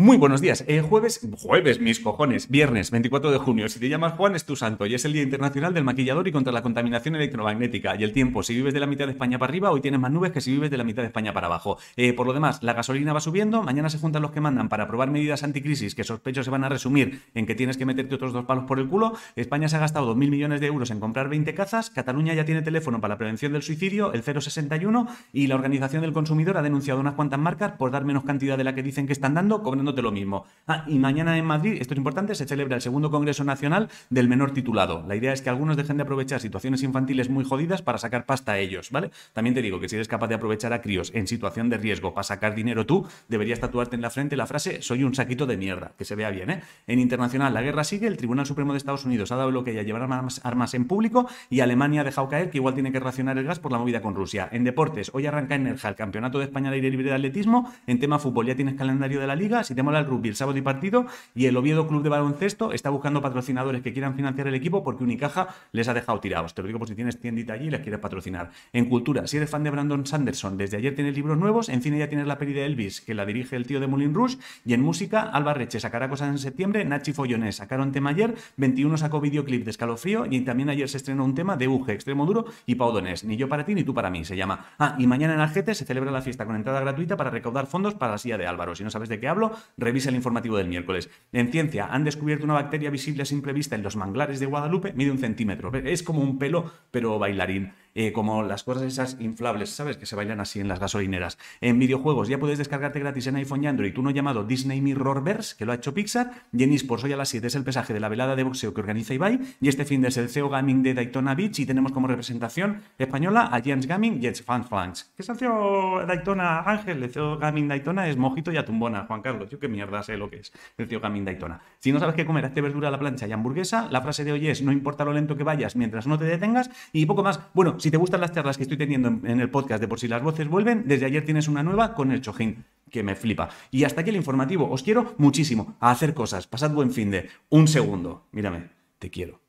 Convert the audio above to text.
Muy buenos días. Eh, jueves, jueves, mis cojones, viernes 24 de junio. Si te llamas Juan, es tu santo y es el Día Internacional del Maquillador y contra la Contaminación Electromagnética. Y el tiempo, si vives de la mitad de España para arriba, hoy tienes más nubes que si vives de la mitad de España para abajo. Eh, por lo demás, la gasolina va subiendo, mañana se juntan los que mandan para aprobar medidas anticrisis que sospecho se van a resumir en que tienes que meterte otros dos palos por el culo. España se ha gastado 2.000 millones de euros en comprar 20 cazas, Cataluña ya tiene teléfono para la prevención del suicidio, el 061, y la Organización del Consumidor ha denunciado unas cuantas marcas por dar menos cantidad de la que dicen que están dando, cobrando te lo mismo. Ah, y mañana en Madrid, esto es importante, se celebra el segundo Congreso Nacional del Menor Titulado. La idea es que algunos dejen de aprovechar situaciones infantiles muy jodidas para sacar pasta a ellos, ¿vale? También te digo que si eres capaz de aprovechar a críos en situación de riesgo para sacar dinero tú, deberías tatuarte en la frente la frase soy un saquito de mierda, que se vea bien, ¿eh? En internacional, la guerra sigue, el Tribunal Supremo de Estados Unidos ha dado lo que ya llevar armas, en público y Alemania ha dejado caer que igual tiene que racionar el gas por la movida con Rusia. En deportes, hoy arranca en el Campeonato de España de Aire Libre de Atletismo, en tema fútbol ya tienes calendario de la liga, si al rugby el sábado y partido, y el Oviedo Club de Baloncesto está buscando patrocinadores que quieran financiar el equipo porque Unicaja les ha dejado tirados. Te lo digo por si tienes tiendita allí y les quieres patrocinar. En cultura, si eres fan de Brandon Sanderson, desde ayer tienes libros nuevos, en cine ya tienes la peli de Elvis, que la dirige el tío de Moulin Rouge, y en música, Alba Reche sacará cosas en septiembre, Nachi Follonés, sacaron tema ayer, 21 sacó videoclip de Escalofrío, y también ayer se estrenó un tema de Uge Extremo Duro y Pau Donés. Ni yo para ti, ni tú para mí, se llama. Ah, y mañana en Algete se celebra la fiesta con entrada gratuita para recaudar fondos para la silla de Álvaro. Si no sabes de qué hablo, revisa el informativo del miércoles. En ciencia, han descubierto una bacteria visible a simple vista en los manglares de Guadalupe, mide un centímetro. Es como un pelo, pero bailarín. Eh, como las cosas esas inflables, ¿sabes? Que se bailan así en las gasolineras. En videojuegos ya puedes descargarte gratis en iPhone y Android uno llamado Disney Mirrorverse, que lo ha hecho Pixar, y en hoy a las 7 es el pesaje de la velada de boxeo que organiza Ibai, y este fin de es el CEO Gaming de Daytona Beach, y tenemos como representación española a James Gaming y Jens Fanflanks. ¿Qué es el CEO Daytona, Ángel? El CEO Gaming Daytona es mojito y atumbona, Juan Carlos. Yo qué mierda sé lo que es el CEO Gaming Daytona. Si no sabes qué comer, hazte verdura a la plancha y hamburguesa. La frase de hoy es, no importa lo lento que vayas mientras no te detengas, y poco más. Bueno, si si te gustan las charlas que estoy teniendo en el podcast de Por si las voces vuelven, desde ayer tienes una nueva con el Chojín, que me flipa. Y hasta aquí el informativo. Os quiero muchísimo a hacer cosas. Pasad buen fin de un segundo. Mírame, te quiero.